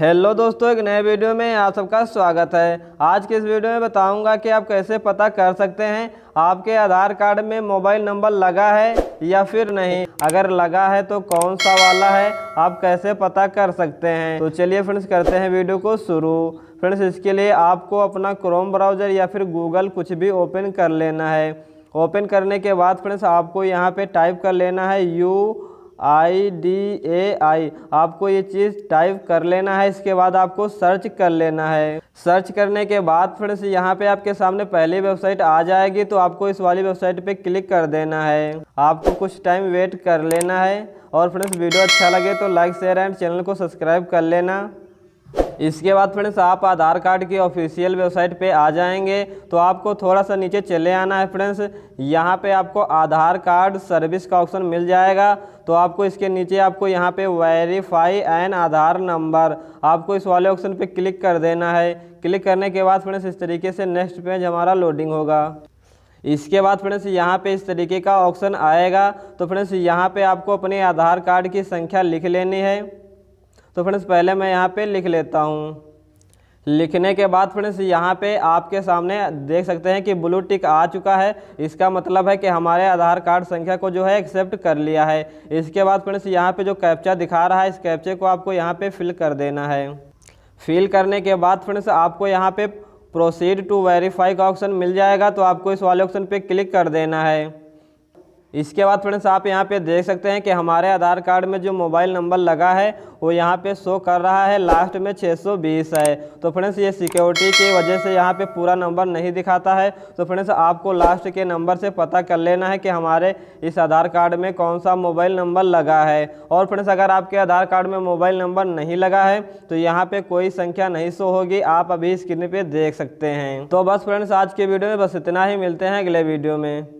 hello दोस्तों एक नए वीडियो में आप सबका स्वागत है आज के इस वीडियो में बताऊंगा कि आप कैसे पता कर सकते हैं आपके आधार कार्ड में मोबाइल नंबर लगा है या फिर नहीं अगर लगा है तो कौन सा वाला है आप कैसे पता कर सकते हैं तो चलिए फ्रेंड्स करते हैं वीडियो को शुरू फ्रेंड्स इसके लिए आपको अपना क्रोम ब्राउजर या फिर गूगल कुछ भी ओपन कर लेना है ओपन करने के बाद फ्रेंड्स आपको यहाँ पर टाइप कर लेना है यू आई डी ए आई आपको ये चीज़ टाइप कर लेना है इसके बाद आपको सर्च कर लेना है सर्च करने के बाद फ्रेंड्स यहाँ पे आपके सामने पहली वेबसाइट आ जाएगी तो आपको इस वाली वेबसाइट पे क्लिक कर देना है आपको कुछ टाइम वेट कर लेना है और फ्रेंड्स वीडियो अच्छा लगे तो लाइक शेयर एंड चैनल को सब्सक्राइब कर लेना इसके बाद फ्रेंड्स आप आधार कार्ड की ऑफिशियल वेबसाइट पे आ जाएंगे तो आपको थोड़ा सा नीचे चले आना है फ्रेंड्स यहाँ पे आपको आधार कार्ड सर्विस का ऑप्शन मिल जाएगा तो आपको इसके नीचे आपको यहाँ पे वेरीफाई एन आधार नंबर आपको इस वाले ऑप्शन पे क्लिक कर देना है क्लिक करने के बाद फ्रेंड्स इस तरीके से नेक्स्ट पेज हमारा लोडिंग होगा इसके बाद फ्रेंड्स यहाँ पे इस तरीके का ऑप्शन आएगा तो फ्रेंड्स यहाँ पे आपको अपने आधार कार्ड की संख्या लिख लेनी है तो फ्रेंड्स पहले मैं यहाँ पे लिख लेता हूँ लिखने के बाद फ्रेंड्स यहाँ पे आपके सामने देख सकते हैं कि ब्लू टिक आ चुका है इसका मतलब है कि हमारे आधार कार्ड संख्या को जो है एक्सेप्ट कर लिया है इसके बाद फ्रेंड्स यहाँ पे जो कैप्चा दिखा रहा है इस कैप्चे को आपको यहाँ पे फिल कर देना है फिल करने के बाद फ्रेंड्स आपको यहाँ पे प्रोसीड टू वेरीफाई का ऑप्शन मिल जाएगा तो आपको इस वाले ऑप्शन पर क्लिक कर देना है इसके बाद फ्रेंड्स आप यहाँ पे देख सकते हैं कि हमारे आधार कार्ड में जो मोबाइल नंबर लगा है वो यहाँ पे शो कर रहा है लास्ट में 620 है तो फ्रेंड्स ये सिक्योरिटी की वजह से यहाँ पे पूरा नंबर नहीं दिखाता है तो फ्रेंड्स आपको लास्ट के नंबर से पता कर लेना है कि हमारे इस आधार कार्ड में कौन सा मोबाइल नंबर लगा है और फ्रेंड्स अगर आपके आधार कार्ड में मोबाइल नंबर नहीं लगा है तो यहाँ पर कोई संख्या नहीं शो होगी आप अभी स्क्रीन पर देख सकते हैं तो बस फ्रेंड्स आज के वीडियो में बस इतना ही मिलते हैं अगले वीडियो में